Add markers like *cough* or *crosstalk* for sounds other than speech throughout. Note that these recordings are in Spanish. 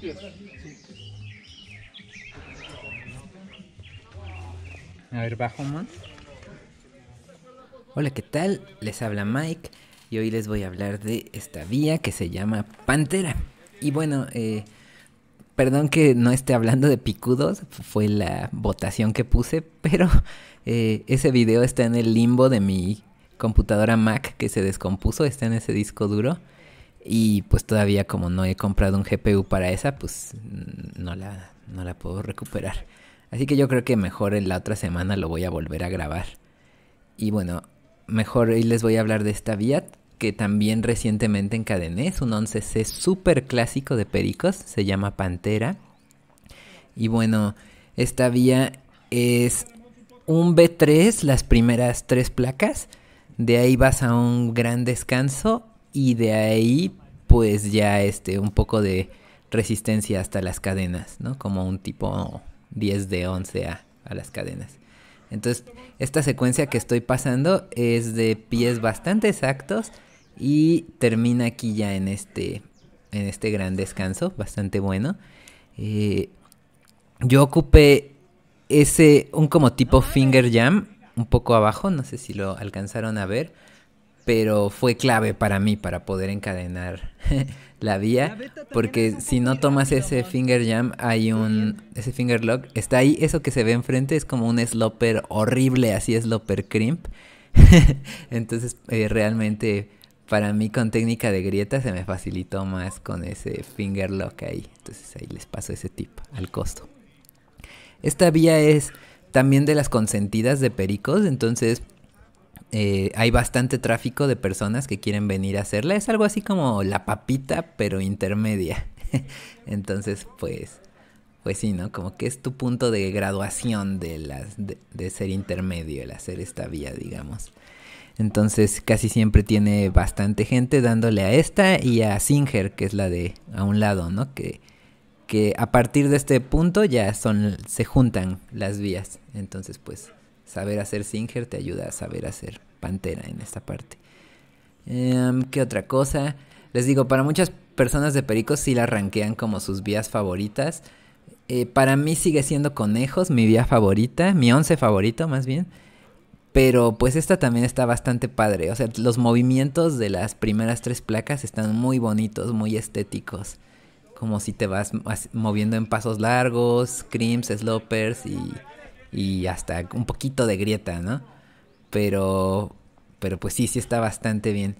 que A ver, bajo más. Hola, ¿qué tal? Les habla Mike y hoy les voy a hablar de esta vía que se llama Pantera. Y bueno, eh, perdón que no esté hablando de picudos, fue la votación que puse, pero *laughs* eh, ese video está en el limbo de mi computadora Mac que se descompuso, está en ese disco duro. Y pues todavía como no he comprado un GPU para esa, pues no la, no la puedo recuperar. Así que yo creo que mejor en la otra semana lo voy a volver a grabar. Y bueno, mejor hoy les voy a hablar de esta vía que también recientemente encadené. Es un 11C súper clásico de Pericos, se llama Pantera. Y bueno, esta vía es un B3, las primeras tres placas. De ahí vas a un gran descanso y de ahí pues ya este un poco de resistencia hasta las cadenas, ¿no? Como un tipo 10 de 11 a, las cadenas. Entonces, esta secuencia que estoy pasando es de pies bastante exactos y termina aquí ya en este, en este gran descanso, bastante bueno. Eh, yo ocupé ese, un como tipo finger jam, un poco abajo, no sé si lo alcanzaron a ver, pero fue clave para mí para poder encadenar *laughs* la vía, porque si no tomas ese finger jam, hay un, ese finger lock, está ahí, eso que se ve enfrente es como un sloper horrible, así sloper crimp, *laughs* entonces eh, realmente para mí con técnica de grieta se me facilitó más con ese finger lock ahí, entonces ahí les paso ese tip al costo. Esta vía es también de las consentidas de pericos, entonces eh, hay bastante tráfico de personas que quieren venir a hacerla. Es algo así como la papita, pero intermedia. *laughs* Entonces, pues, pues sí, ¿no? Como que es tu punto de graduación de, las, de, ser intermedio, el hacer esta vía, digamos. Entonces casi siempre tiene bastante gente dándole a esta y a Singer, que es la de a un lado, ¿no? Que, que a partir de este punto ya son, se juntan las vías. Entonces, pues Saber hacer Singer te ayuda a saber hacer Pantera en esta parte. Em, ¿Qué otra cosa? Les digo, para muchas personas de Perico sí la ranquean como sus vías favoritas. Eh, para mí sigue siendo Conejos mi vía favorita, mi once favorito más bien. Pero pues esta también está bastante padre. O sea, los movimientos de las primeras tres placas están muy bonitos, muy estéticos. Como si te vas moviendo en pasos largos, crimps, slopers y y hasta un poquito de grieta, ¿no? Pero, pero pues sí, sí está bastante bien.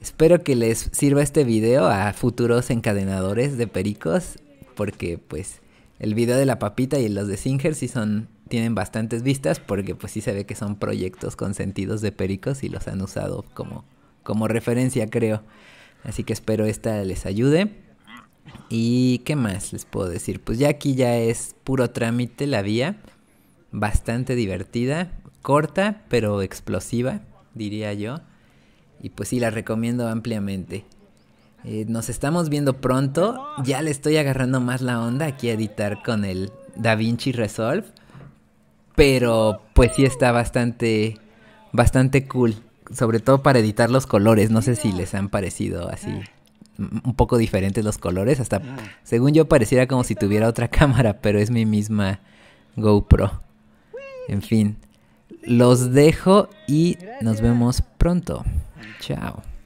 Espero que les sirva este video a futuros encadenadores de pericos, porque pues el video de la papita y los de Singer sí son, tienen bastantes vistas, porque pues sí se ve que son proyectos Con sentidos de pericos y los han usado como, como referencia, creo. Así que espero esta les ayude. ¿Y qué más les puedo decir? Pues ya aquí ya es puro trámite la vía bastante divertida, corta pero explosiva, diría yo. Y pues sí, la recomiendo ampliamente. Eh, nos estamos viendo pronto. Ya le estoy agarrando más la onda aquí a editar con el DaVinci Resolve. Pero pues sí está bastante, bastante cool. Sobre todo para editar los colores. No sé si les han parecido así un poco diferentes los colores. Hasta según yo pareciera como si tuviera otra *laughs* cámara, pero es mi misma GoPro. En fin, los dejo y nos vemos pronto. Chao.